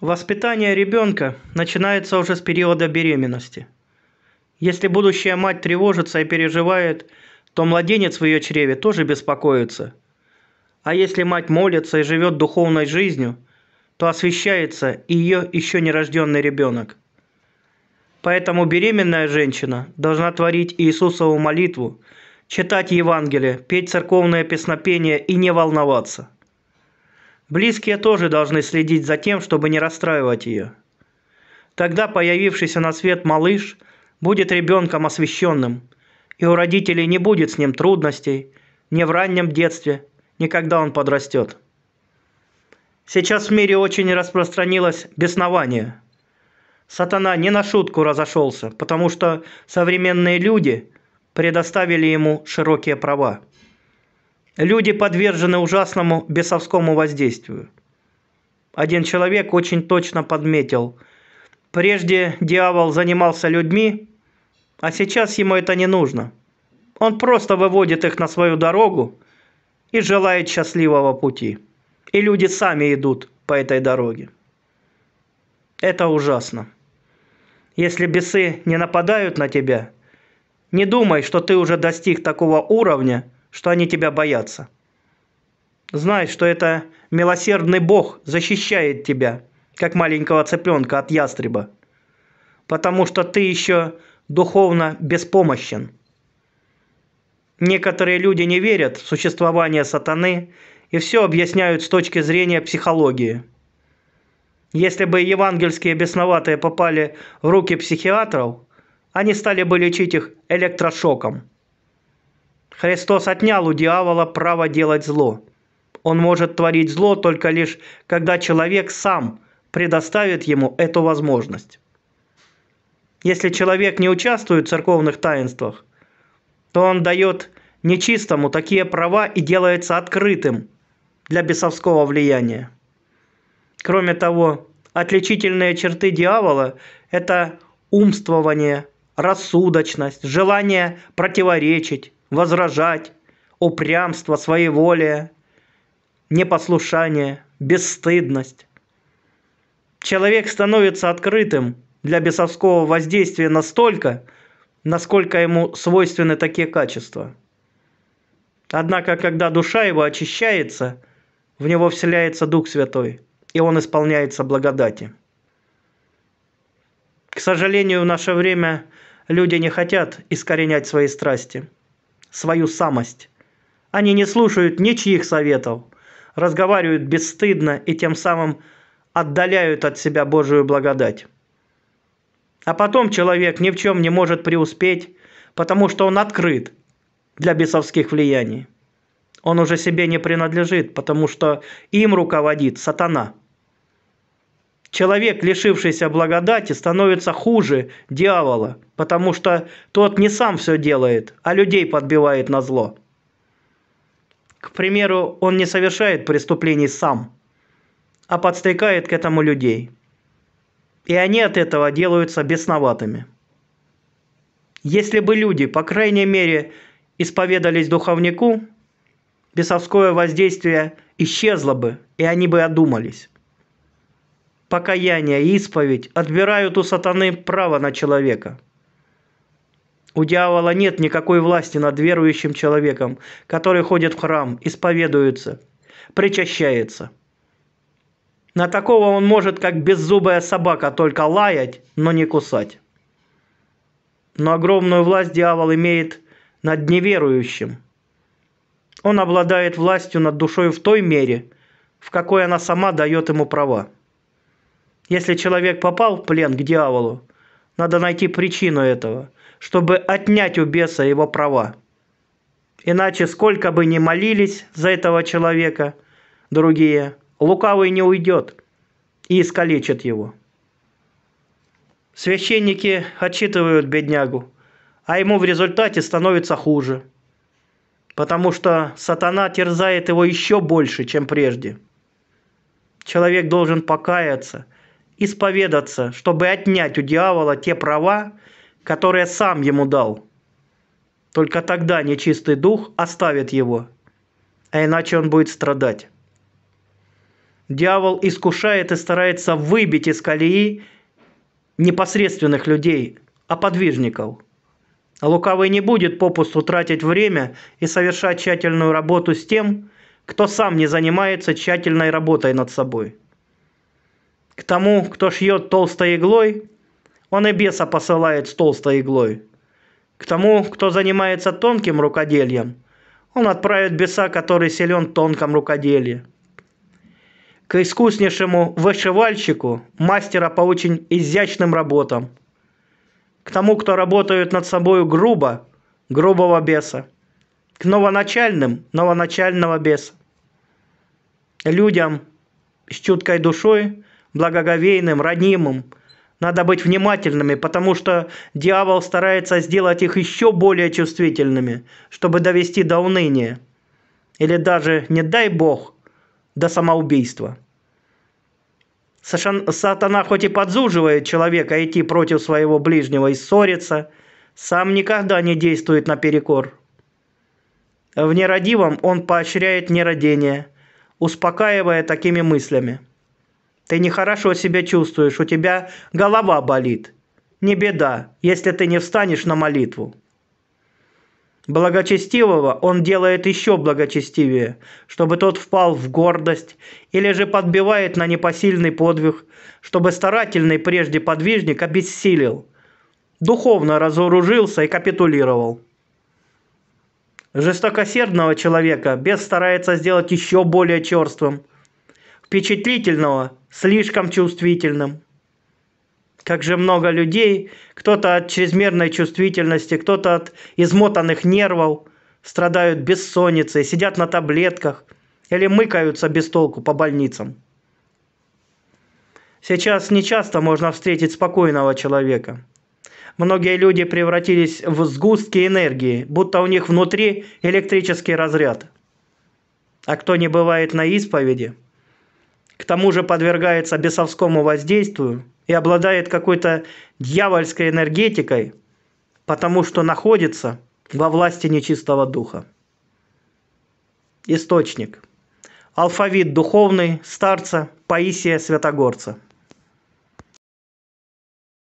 Воспитание ребенка начинается уже с периода беременности. Если будущая мать тревожится и переживает, то младенец в ее чреве тоже беспокоится. А если мать молится и живет духовной жизнью, то освещается и ее еще нерожденный ребенок. Поэтому беременная женщина должна творить Иисусову молитву, читать Евангелие, петь церковное песнопение и не волноваться – Близкие тоже должны следить за тем, чтобы не расстраивать ее. Тогда появившийся на свет малыш будет ребенком освященным, и у родителей не будет с ним трудностей ни в раннем детстве, ни когда он подрастет. Сейчас в мире очень распространилось беснование. Сатана не на шутку разошелся, потому что современные люди предоставили ему широкие права. Люди подвержены ужасному бесовскому воздействию. Один человек очень точно подметил, прежде дьявол занимался людьми, а сейчас ему это не нужно. Он просто выводит их на свою дорогу и желает счастливого пути. И люди сами идут по этой дороге. Это ужасно. Если бесы не нападают на тебя, не думай, что ты уже достиг такого уровня – что они тебя боятся. Знай, что это милосердный Бог защищает тебя, как маленького цыпленка от ястреба, потому что ты еще духовно беспомощен. Некоторые люди не верят в существование сатаны и все объясняют с точки зрения психологии. Если бы евангельские бесноватые попали в руки психиатров, они стали бы лечить их электрошоком – Христос отнял у дьявола право делать зло. Он может творить зло только лишь, когда человек сам предоставит ему эту возможность. Если человек не участвует в церковных таинствах, то он дает нечистому такие права и делается открытым для бесовского влияния. Кроме того, отличительные черты дьявола – это умствование, рассудочность, желание противоречить, возражать, упрямство, своеволие, непослушание, бесстыдность. Человек становится открытым для бесовского воздействия настолько, насколько ему свойственны такие качества. Однако, когда душа его очищается, в него вселяется Дух Святой, и он исполняется благодати. К сожалению, в наше время люди не хотят искоренять свои страсти – свою самость. Они не слушают ничьих советов, разговаривают бесстыдно и тем самым отдаляют от себя Божию благодать. А потом человек ни в чем не может преуспеть, потому что он открыт для бесовских влияний. Он уже себе не принадлежит, потому что им руководит сатана – Человек, лишившийся благодати, становится хуже дьявола, потому что тот не сам все делает, а людей подбивает на зло. К примеру, он не совершает преступлений сам, а подстрекает к этому людей. И они от этого делаются бесноватыми. Если бы люди, по крайней мере, исповедались духовнику, бесовское воздействие исчезло бы, и они бы одумались покаяние, исповедь отбирают у сатаны право на человека. У дьявола нет никакой власти над верующим человеком, который ходит в храм, исповедуется, причащается. На такого он может, как беззубая собака, только лаять, но не кусать. Но огромную власть дьявол имеет над неверующим. Он обладает властью над душой в той мере, в какой она сама дает ему права. Если человек попал в плен к дьяволу, надо найти причину этого, чтобы отнять у беса его права. Иначе сколько бы ни молились за этого человека другие, лукавый не уйдет и искалечит его. Священники отчитывают беднягу, а ему в результате становится хуже, потому что сатана терзает его еще больше, чем прежде. Человек должен покаяться – исповедаться, чтобы отнять у дьявола те права, которые сам ему дал. Только тогда нечистый дух оставит его, а иначе он будет страдать. Дьявол искушает и старается выбить из колеи непосредственных людей, а подвижников. лукавый не будет попусту тратить время и совершать тщательную работу с тем, кто сам не занимается тщательной работой над собой. К тому, кто шьет толстой иглой, он и беса посылает с толстой иглой. К тому, кто занимается тонким рукодельем, он отправит беса, который силен в тонком рукоделии. К искуснейшему вышивальщику, мастера по очень изящным работам. К тому, кто работает над собою грубо, грубого беса. К новоначальным, новоначального беса. Людям с чуткой душой благоговейным, ранимым. Надо быть внимательными, потому что дьявол старается сделать их еще более чувствительными, чтобы довести до уныния. Или даже, не дай бог, до самоубийства. Сатана хоть и подзуживает человека идти против своего ближнего и ссориться, сам никогда не действует наперекор. В нерадивом он поощряет нерадение, успокаивая такими мыслями – ты нехорошо себя чувствуешь, у тебя голова болит. Не беда, если ты не встанешь на молитву. Благочестивого он делает еще благочестивее, чтобы тот впал в гордость, или же подбивает на непосильный подвиг, чтобы старательный прежде подвижник обессилил, духовно разоружился и капитулировал. Жестокосердного человека бес старается сделать еще более черствым, впечатлительного слишком чувствительным. Как же много людей, кто-то от чрезмерной чувствительности, кто-то от измотанных нервов, страдают бессонницей, сидят на таблетках или мыкаются без толку по больницам. Сейчас нечасто можно встретить спокойного человека. Многие люди превратились в сгустки энергии, будто у них внутри электрический разряд. А кто не бывает на исповеди – к тому же подвергается бесовскому воздействию и обладает какой-то дьявольской энергетикой, потому что находится во власти нечистого духа. Источник. Алфавит духовный старца Паисия Святогорца –